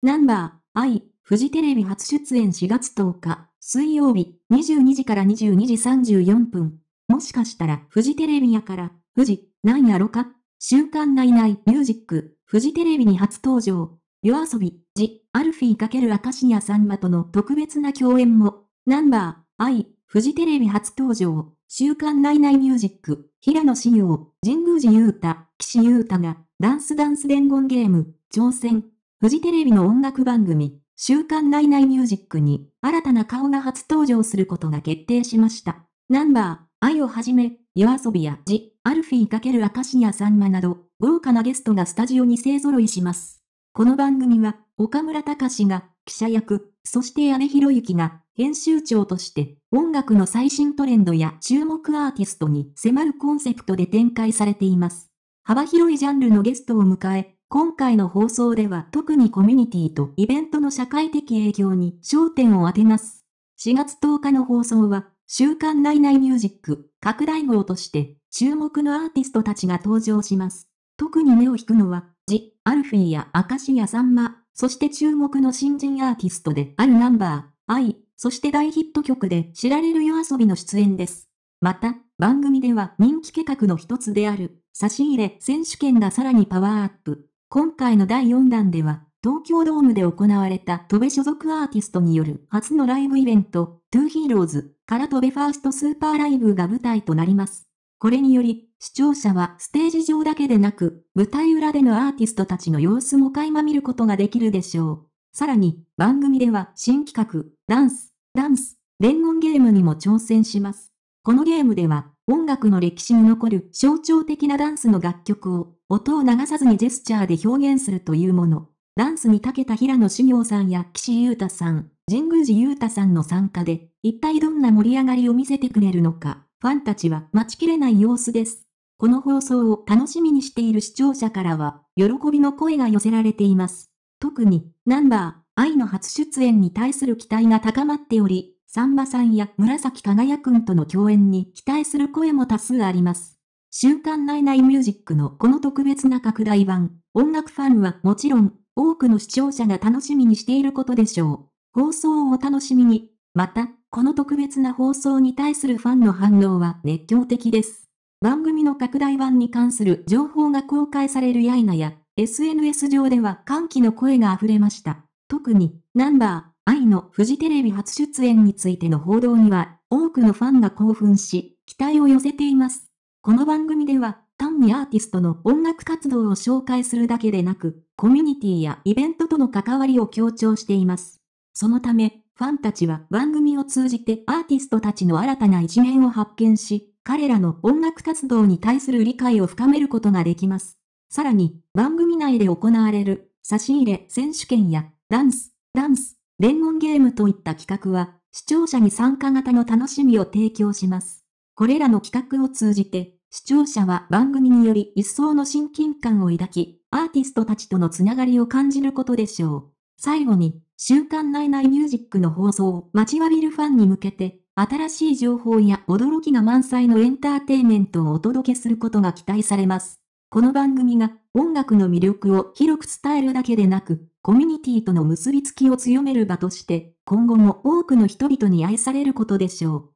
ナンバー、I、フジテレビ初出演4月10日、水曜日、22時から22時34分。もしかしたら、フジテレビやから、フジ、なんやろか週刊ないないミュージック、フジテレビに初登場。夜遊び、ジ、アルフィー×アカシアさんまとの特別な共演も。ナンバー、I、フジテレビ初登場。週刊ないないミュージック、平野紫耀、神宮寺勇太、岸優太が、ダンスダンス伝言ゲーム、挑戦。フジテレビの音楽番組、週刊ナイナイミュージックに、新たな顔が初登場することが決定しました。ナンバー、愛をはじめ、夜遊びやジ、アルフィー×明石アさんまなど、豪華なゲストがスタジオに勢揃いします。この番組は、岡村隆史が、記者役、そして阿部博之が、編集長として、音楽の最新トレンドや注目アーティストに迫るコンセプトで展開されています。幅広いジャンルのゲストを迎え、今回の放送では特にコミュニティとイベントの社会的影響に焦点を当てます。4月10日の放送は、週刊内内ミュージック拡大号として注目のアーティストたちが登場します。特に目を引くのは、ジ・アルフィーやアカシアサンマ、そして注目の新人アーティストであるナンバー、アイ、そして大ヒット曲で知られる夜遊びの出演です。また、番組では人気企画の一つである、差し入れ選手権がさらにパワーアップ。今回の第4弾では、東京ドームで行われた戸部所属アーティストによる初のライブイベント、トゥーヒーローズから戸部ファーストスーパーライブが舞台となります。これにより、視聴者はステージ上だけでなく、舞台裏でのアーティストたちの様子も垣間見ることができるでしょう。さらに、番組では新企画、ダンス、ダンス、伝言ゲームにも挑戦します。このゲームでは、音楽の歴史に残る象徴的なダンスの楽曲を、音を流さずにジェスチャーで表現するというもの。ダンスに長けた平野修行さんや岸優太さん、神宮寺優太さんの参加で、一体どんな盛り上がりを見せてくれるのか、ファンたちは待ちきれない様子です。この放送を楽しみにしている視聴者からは、喜びの声が寄せられています。特に、ナンバー、愛の初出演に対する期待が高まっており、さんまさんや紫輝くんとの共演に期待する声も多数あります。週刊ナイナイミュージックのこの特別な拡大版、音楽ファンはもちろん、多くの視聴者が楽しみにしていることでしょう。放送をお楽しみに。また、この特別な放送に対するファンの反応は熱狂的です。番組の拡大版に関する情報が公開されるやいなや、SNS 上では歓喜の声が溢れました。特に、ナンバー、愛のフジテレビ初出演についての報道には、多くのファンが興奮し、期待を寄せています。この番組では、単にアーティストの音楽活動を紹介するだけでなく、コミュニティやイベントとの関わりを強調しています。そのため、ファンたちは番組を通じてアーティストたちの新たな一面を発見し、彼らの音楽活動に対する理解を深めることができます。さらに、番組内で行われる差し入れ選手権やダンス、ダンス、伝言ゲームといった企画は、視聴者に参加型の楽しみを提供します。これらの企画を通じて、視聴者は番組により一層の親近感を抱き、アーティストたちとのつながりを感じることでしょう。最後に、週刊ナイナイミュージックの放送を待ちわびるファンに向けて、新しい情報や驚きが満載のエンターテイメントをお届けすることが期待されます。この番組が音楽の魅力を広く伝えるだけでなく、コミュニティとの結びつきを強める場として、今後も多くの人々に愛されることでしょう。